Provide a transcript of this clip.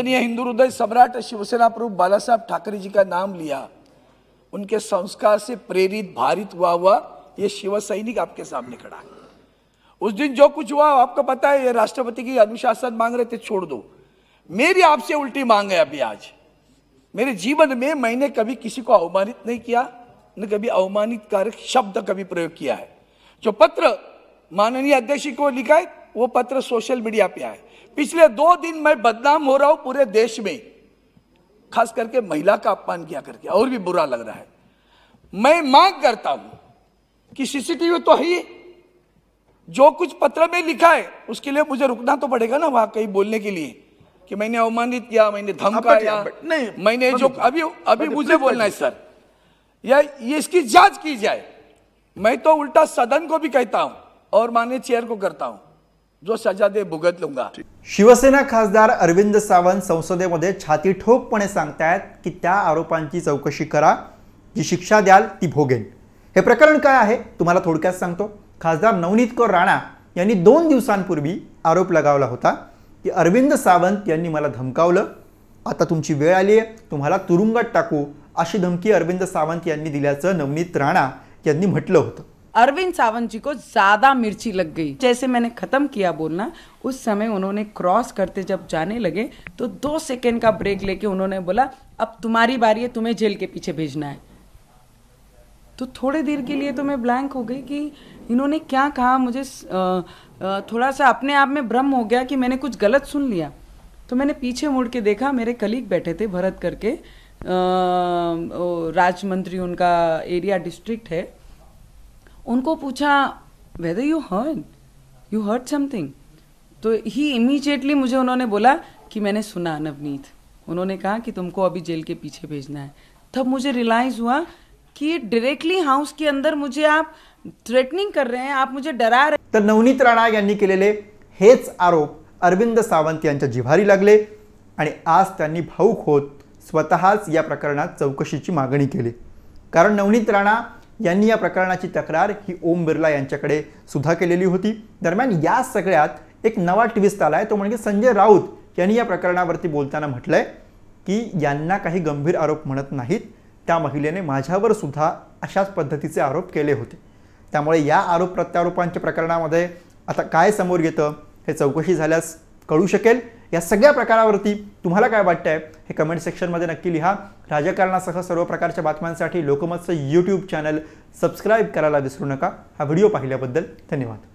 हिंदू हृदय सम्राट शिवसेना प्रमुख बाला साहब ठाकरे जी का नाम लिया उनके संस्कार से प्रेरित भारित हुआ हुआ ये शिव सैनिक आपके सामने खड़ा है उस दिन जो कुछ हुआ आपको पता है ये राष्ट्रपति की अनुशासन मांग रहे थे छोड़ दो मेरी आपसे उल्टी मांग है अभी आज मेरे जीवन में मैंने कभी किसी को अवमानित नहीं किया न कभी अवमानित कारक शब्द कभी प्रयोग किया है जो पत्र माननीय अध्यक्ष को लिखा है वो पत्र सोशल मीडिया पे आए पिछले दो दिन मैं बदनाम हो रहा हूं पूरे देश में खास करके महिला का अपमान किया करके और भी बुरा लग रहा है मैं मांग करता हूं कि सीसीटीवी तो ही जो कुछ पत्र में लिखा है उसके लिए मुझे रुकना तो पड़ेगा ना वहां कहीं बोलने के लिए कि मैंने अवमानित किया मैंने धमकाया हाँ, नहीं मैंने जो अभी अभी मुझे बोलना है सर या ये इसकी जांच की जाए मैं तो उल्टा सदन को भी कहता हूं और माननीय चेयर को करता हूं जो सजा दे भुगत लुंगा शिवसेना खासदार अरविंद सावंत संसदेमध्ये छाती ठोकपणे सांगतायत की त्या आरोपांची चौकशी करा जी शिक्षा द्याल ती भोगेन हे प्रकरण काय आहे तुम्हाला थोडक्यात सांगतो खासदार नवनीत कौर राणा यांनी दोन दिवसांपूर्वी आरोप लगावला होता की अरविंद सावंत यांनी मला धमकावलं आता तुमची वेळ आली आहे तुम्हाला तुरुंगात टाकू अशी धमकी अरविंद सावंत यांनी दिल्याचं नवनीत राणा यांनी म्हटलं होतं अरविंद सावंत जी को ज्यादा मिर्ची लग गई जैसे मैंने खत्म किया बोलना उस समय उन्होंने क्रॉस करते जब जाने लगे तो दो सेकेंड का ब्रेक लेके उन्होंने बोला अब तुम्हारी बारी है तुम्हें जेल के पीछे भेजना है तो थोड़े देर के लिए तो मैं ब्लैंक हो गई कि इन्होंने क्या कहा मुझे थोड़ा सा अपने आप में भ्रम हो गया कि मैंने कुछ गलत सुन लिया तो मैंने पीछे मुड़ के देखा मेरे कलीग बैठे थे भरत करके राजमंत्री उनका एरिया डिस्ट्रिक्ट है उनको पूछा whether you heard you heard something तो ही इमीजिएटली मुझे उन्होंने बोला कि मैंने सुना नवनीत उन्होंने कहा कि तुमको अभी जेल के पीछे भेजना है तब मुझे रियलाइज हुआ कि डायरेक्टली हाउस के अंदर मुझे आप थ्रेटनिंग कर रहे हैं आप मुझे डरा रहे तर नवनीत राणा यांनी केलेले हेच आरोप अरविंद सावंत यांच्या जिव्हारी लागले आणि आज त्यांनी भाऊक होत स्वतःच या प्रकरणात चौकशीची मागणी केली कारण नवनीत राणा यांनी या प्रकरणाची तक्रार ही ओम बिर्ला यांच्याकडे सुद्धा केलेली होती दरम्यान या सगळ्यात एक नवा ट्विस्ट आला आहे तो म्हणजे संजय राऊत यांनी या प्रकरणावरती बोलताना म्हटलं आहे की यांना काही गंभीर आरोप म्हणत नाहीत त्या महिलेने माझ्यावर सुद्धा अशाच पद्धतीचे आरोप केले होते त्यामुळे या आरोप प्रत्यारोपांच्या प्रकरणामध्ये आता काय समोर येतं हे चौकशी झाल्यास कळू शकेल या सगळ्या प्रकारावरती तुम्हाला काय वाटतंय हे कमेंट सेक्शनमध्ये नक्की लिहा राजकारणासह सर्व प्रकारच्या बातम्यांसाठी लोकमतचं यूट्यूब चॅनल सबस्क्राईब करायला विसरू नका हा व्हिडिओ पाहिल्याबद्दल धन्यवाद